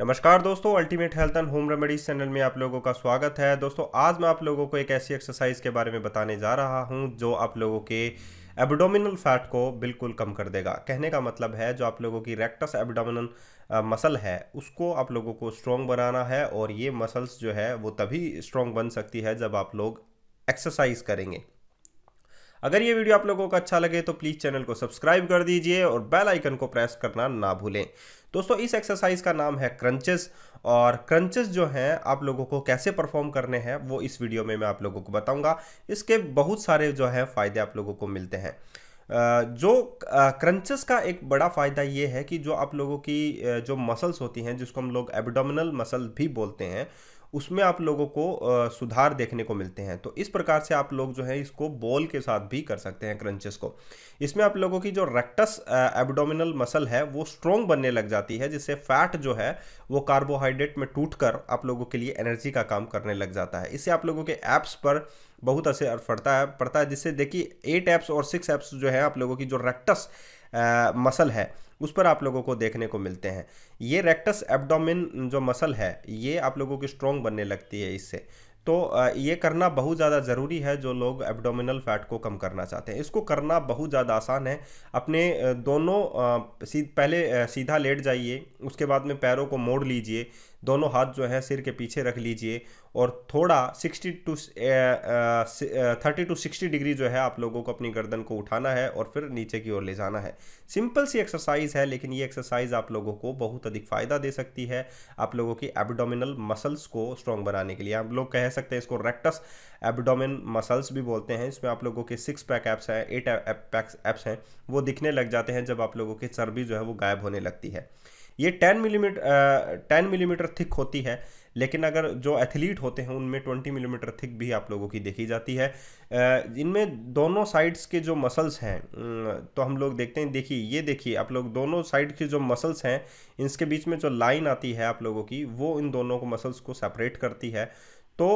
नमस्कार दोस्तों ultimate health and home remedies channel में आप लोगों का स्वागत है दोस्तों आज मैं आप लोगों को एक ऐसी एक्सरसाइज के बारे में बताने जा रहा हूं जो आप लोगों के एब्डोमिनल फैट को बिल्कुल कम कर देगा कहने का मतलब है जो आप लोगों की रेक्टस एब्डोमिनल मसल है उसको आप लोगों को स्ट्रॉन्ग बनाना है और ये मसल्स जो है वो तभी स्ट्रॉन्ग बन सकती है जब आप लोग एक्सरसाइज करेंगे अगर ये वीडियो आप लोगों को अच्छा लगे तो प्लीज़ चैनल को सब्सक्राइब कर दीजिए और बेल आइकन को प्रेस करना ना भूलें दोस्तों इस एक्सरसाइज का नाम है क्रंचेस और क्रंचेस जो हैं आप लोगों को कैसे परफॉर्म करने हैं वो इस वीडियो में मैं आप लोगों को बताऊंगा इसके बहुत सारे जो है फ़ायदे आप लोगों को मिलते हैं जो क्रंचेस का एक बड़ा फ़ायदा ये है कि जो आप लोगों की जो मसल्स होती हैं जिसको हम लोग एबडोमिनल मसल भी बोलते हैं उसमें आप लोगों को आ, सुधार देखने को मिलते हैं तो इस प्रकार से आप लोग जो है इसको बॉल के साथ भी कर सकते हैं क्रंचेस को इसमें आप लोगों की जो रेक्टस एबडोमिनल मसल है वो स्ट्रोंग बनने लग जाती है जिससे फैट जो है वो कार्बोहाइड्रेट में टूट कर आप लोगों के लिए एनर्जी का काम करने लग जाता है इससे आप लोगों के ऐप्स पर बहुत असर पड़ता है पड़ता है जिससे देखिए एट ऐप्स और सिक्स ऐप्स जो है आप लोगों की जो रेक्टस मसल है उस पर आप लोगों को देखने को मिलते हैं ये रेक्टस एब्डोमिन जो मसल है ये आप लोगों की स्ट्रॉन्ग बनने लगती है इससे तो ये करना बहुत ज़्यादा ज़रूरी है जो लोग एब्डोमिनल फैट को कम करना चाहते हैं इसको करना बहुत ज़्यादा आसान है अपने दोनों सीध पहले सीधा लेट जाइए उसके बाद में पैरों को मोड़ लीजिए दोनों हाथ जो है सिर के पीछे रख लीजिए और थोड़ा sixty to thirty to sixty degree जो है आप लोगों को अपनी गर्दन को उठाना है और फिर नीचे की ओर ले जाना है सिंपल सी एक्सरसाइज है लेकिन ये एक्सरसाइज आप लोगों को बहुत अधिक फ़ायदा दे सकती है आप लोगों की एब्डोमिनल मसल्स को स्ट्रॉन्ग बनाने के लिए आप लोग कह सकते हैं इसको रेक्टस एबडोमिन मसल्स भी बोलते हैं इसमें आप लोगों के सिक्स पैक एप्स हैं एट पैक्स एप्स हैं वो दिखने लग जाते हैं जब आप लोगों की चर्बी जो है वो गायब होने लगती है ये ten millimetre ten millimetre thick होती है लेकिन अगर जो एथलीट होते हैं उनमें ट्वेंटी मिलीमीटर थिक भी आप लोगों की देखी जाती है इनमें दोनों साइड्स के जो मसल्स हैं तो हम लोग देखते हैं देखिए ये देखिए आप लोग दोनों साइड के जो मसल्स हैं इसके बीच में जो लाइन आती है आप लोगों की वो इन दोनों को मसल्स को सेपरेट करती है तो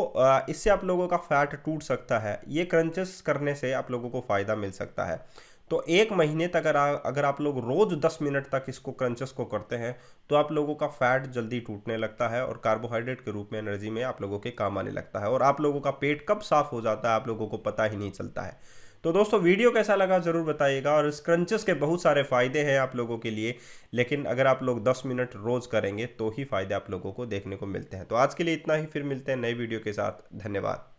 इससे आप लोगों का फैट टूट सकता है ये क्रंचेस करने से आप लोगों को फ़ायदा मिल सकता है तो एक महीने तक अगर अगर आप लोग रोज़ दस मिनट तक इसको क्रंचेस को करते हैं तो आप लोगों का फैट जल्दी टूटने लगता है और कार्बोहाइड्रेट के रूप में एनर्जी में आप लोगों के काम आने लगता है और आप लोगों का पेट कब साफ़ हो जाता है आप लोगों को पता ही नहीं चलता है तो दोस्तों वीडियो कैसा लगा ज़रूर बताइएगा और स्क्रंचेस के बहुत सारे फ़ायदे हैं आप लोगों के लिए लेकिन अगर आप लोग दस मिनट रोज़ करेंगे तो ही फ़ायदे आप लोगों को देखने को मिलते हैं तो आज के लिए इतना ही फिर मिलते हैं नए वीडियो के साथ धन्यवाद